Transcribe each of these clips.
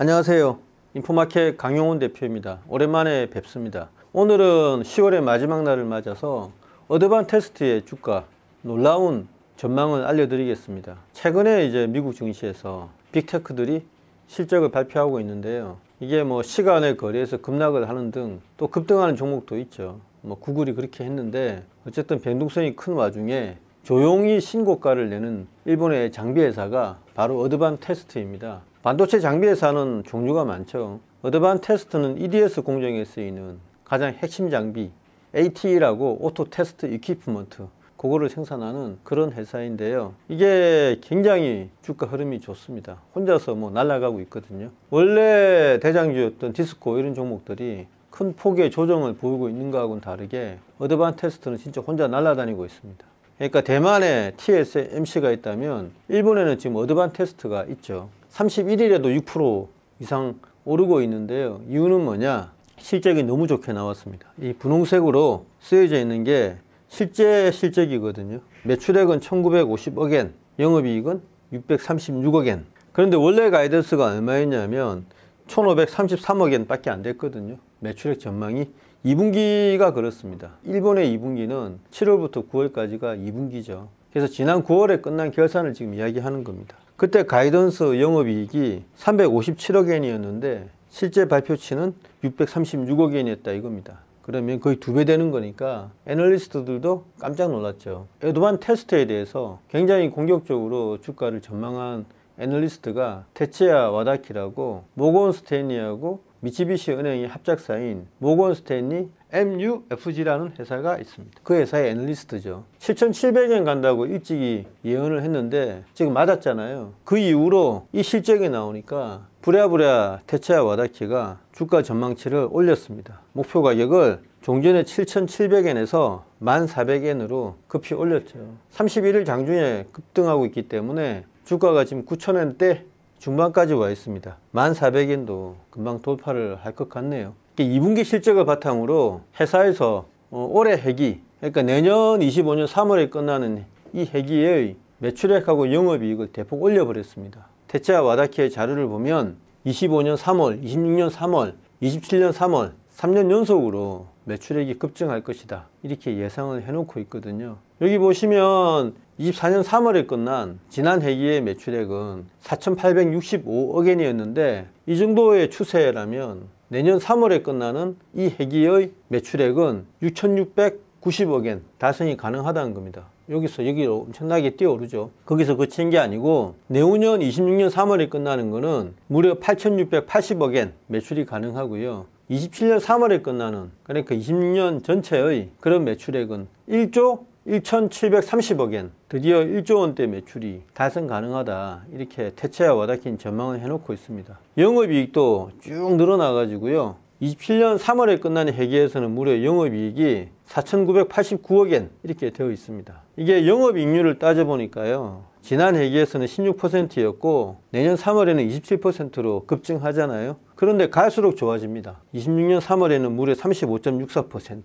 안녕하세요. 인포마켓 강용훈 대표입니다. 오랜만에 뵙습니다. 오늘은 10월의 마지막 날을 맞아서 어드반 테스트의 주가 놀라운 전망을 알려드리겠습니다. 최근에 이제 미국 증시에서 빅테크들이 실적을 발표하고 있는데요. 이게 뭐 시간의 거래에서 급락을 하는 등 또 급등하는 종목도 있죠. 뭐 구글이 그렇게 했는데 어쨌든 변동성이 큰 와중에 조용히 신고가를 내는 일본의 장비 회사가 바로 어드반 테스트입니다. 반도체 장비 회사는 종류가 많죠. 어드반 테스트는 EDS 공정에 쓰이는 가장 핵심 장비 ATE라고 오토 테스트 이퀴프먼트 그거를 생산하는 그런 회사인데요. 이게 굉장히 주가 흐름이 좋습니다. 혼자서 뭐 날아가고 있거든요. 원래 대장주였던 디스코 이런 종목들이 큰 폭의 조정을 보이고 있는 거하고는 다르게 어드반 테스트는 진짜 혼자 날아다니고 있습니다. 그러니까 대만에 TSMC가 있다면 일본에는 지금 어드반 테스트가 있죠. 31일에도 6% 이상 오르고 있는데요. 이유는 뭐냐? 실적이 너무 좋게 나왔습니다. 이 분홍색으로 쓰여져 있는 게 실제 실적이거든요. 매출액은 1950억엔, 영업이익은 636억엔. 그런데 원래 가이드스가 얼마였냐면 1533억엔 밖에 안 됐거든요. 매출액 전망이 2분기가 그렇습니다. 일본의 2분기는 7월부터 9월까지가 2분기죠. 그래서 지난 9월에 끝난 결산을 지금 이야기하는 겁니다. 그때 가이던스 영업이익이 357억 엔이었는데 실제 발표치는 636억 엔이었다 이겁니다. 그러면 거의 두 배 되는 거니까 애널리스트들도 깜짝 놀랐죠. 에드반 테스트에 대해서 굉장히 공격적으로 주가를 전망한 애널리스트가 테치야 와다키라고 모건 스테인하고 미치비시 은행의 합작사인 모건 스테인 MUFG라는 회사가 있습니다. 그 회사의 애널리스트죠. 7,700엔 간다고 일찍이 예언을 했는데 지금 맞았잖아요. 그 이후로 이 실적이 나오니까 부랴부랴 테차야 와다키가 주가 전망치를 올렸습니다. 목표 가격을 종전에 7,700엔에서 1,400엔으로 급히 올렸죠. 31일 장중에 급등하고 있기 때문에 주가가 지금 9,000엔대 중반까지 와 있습니다. 1,400엔도 금방 돌파를 할 것 같네요. 2분기 실적을 바탕으로 회사에서 어, 올해 회기 그러니까 내년 25년 3월에 끝나는 이 회기의 매출액하고 영업이익을 대폭 올려버렸습니다. 대체 야 와다키의 자료를 보면 25년 3월, 26년 3월, 27년 3월 3년 연속으로 매출액이 급증할 것이다 이렇게 예상을 해놓고 있거든요. 여기 보시면 24년 3월에 끝난 지난 회기의 매출액은 4,865억 엔이었는데 이 정도의 추세라면 내년 3월에 끝나는 이 해기의 매출액은 6,690억엔 달성이 가능하다는 겁니다. 여기서 여기로 엄청나게 뛰어오르죠. 거기서 그친 게 아니고 내후년 26년 3월에 끝나는 거는 무려 8,680억엔 매출이 가능하고요. 27년 3월에 끝나는 그러니까 26년 전체의 그런 매출액은 1조 1,730억엔 드디어 1조 원대 매출이 달성 가능하다 이렇게 대체야 와다킨 전망을 해놓고 있습니다. 영업이익도 쭉 늘어나가지고요. 27년 3월에 끝난 회계에서는 무려 영업이익이 4,989억엔 이렇게 되어 있습니다. 이게 영업이익률을 따져보니까요. 지난 회계에서는 16%였고 내년 3월에는 27%로 급증하잖아요. 그런데 갈수록 좋아집니다. 26년 3월에는 무려 35.64%.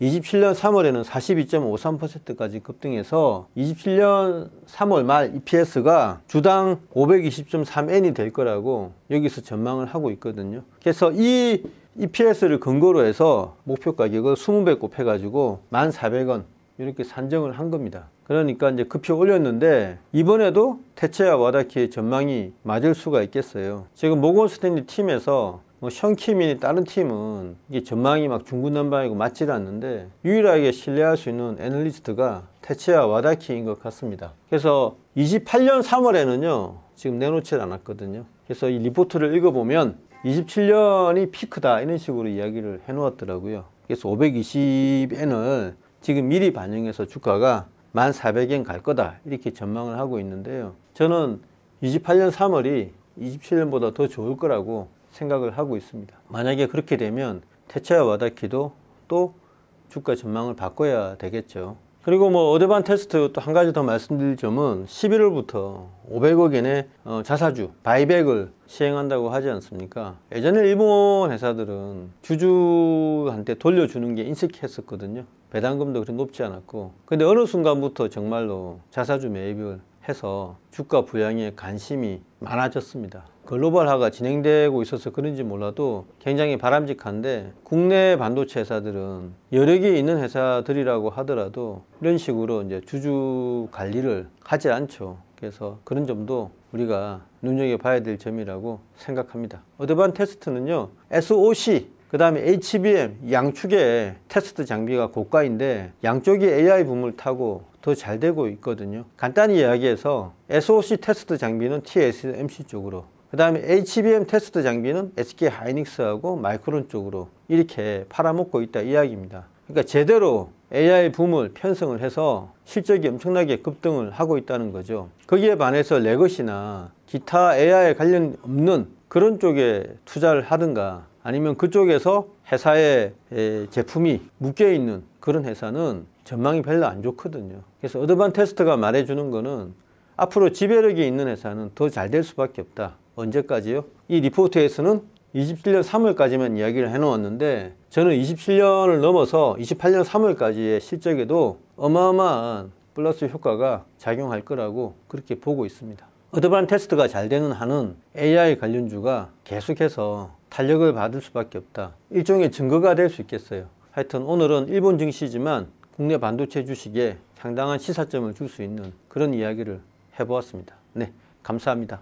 27년 3월에는 42.53%까지 급등해서 27년 3월 말 EPS가 주당 520.3N이 될 거라고 여기서 전망을 하고 있거든요. 그래서 이 EPS를 근거로 해서 목표 가격을 20배 곱해가지고 1,400원 이렇게 산정을 한 겁니다. 그러니까 이제 급히 올렸는데 이번에도 테체와 와다키의 전망이 맞을 수가 있겠어요. 지금 모건 스탠리 팀에서 뭐 션킴이니 다른 팀은 이게 전망이 막 중구난방이고 맞질 않는데 유일하게 신뢰할 수 있는 애널리스트가 테치야 와다키인 것 같습니다. 그래서 28년 3월에는요 지금 내놓질 않았거든요. 그래서 이 리포트를 읽어보면 27년이 피크다 이런 식으로 이야기를 해놓았더라고요. 그래서 520엔을 지금 미리 반영해서 주가가 1,400엔 갈 거다 이렇게 전망을 하고 있는데요. 저는 28년 3월이 27년보다 더 좋을 거라고 생각을 하고 있습니다. 만약에 그렇게 되면 테차와 와다키도 또 주가 전망을 바꿔야 되겠죠. 그리고 뭐 어드반 테스트 또 한 가지 더 말씀드릴 점은 11월부터 500억엔의 어, 자사주 바이백을 시행한다고 하지 않습니까? 예전에 일본 회사들은 주주한테 돌려주는 게 인식했었거든요. 배당금도 그렇게 높지 않았고 근데 어느 순간부터 정말로 자사주 매입을 해서 주가 부양에 관심이 많아졌습니다. 글로벌화가 진행되고 있어서 그런지 몰라도 굉장히 바람직한데 국내 반도체 회사들은 여력이 있는 회사들이라고 하더라도 이런 식으로 이제 주주 관리를 하지 않죠. 그래서 그런 점도 우리가 눈여겨봐야 될 점이라고 생각합니다. 어드반 테스트는요, SOC, 그 다음에 HBM 양축의 테스트 장비가 고가인데 양쪽이 AI 붐을 타고 더 잘 되고 있거든요. 간단히 이야기해서 SOC 테스트 장비는 TSMC 쪽으로 그 다음에 HBM 테스트 장비는 SK 하이닉스하고 마이크론 쪽으로 이렇게 팔아먹고 있다 이야기입니다. 그러니까 제대로 AI 붐을 편성을 해서 실적이 엄청나게 급등을 하고 있다는 거죠. 거기에 반해서 레거시나 기타 AI 관련 없는 그런 쪽에 투자를 하든가 아니면 그쪽에서 회사의 제품이 묶여있는 그런 회사는 전망이 별로 안 좋거든요. 그래서 어드반 테스트가 말해주는 거는 앞으로 지배력이 있는 회사는 더 잘 될 수밖에 없다. 언제까지요? 이 리포트에서는 27년 3월까지만 이야기를 해놓았는데 저는 27년을 넘어서 28년 3월까지의 실적에도 어마어마한 플러스 효과가 작용할 거라고 그렇게 보고 있습니다. 어드반 테스트가 잘 되는 한은 AI 관련주가 계속해서 탄력을 받을 수밖에 없다. 일종의 증거가 될 수 있겠어요. 하여튼 오늘은 일본 증시지만 국내 반도체 주식에 상당한 시사점을 줄 수 있는 그런 이야기를 해보았습니다. 네, 감사합니다.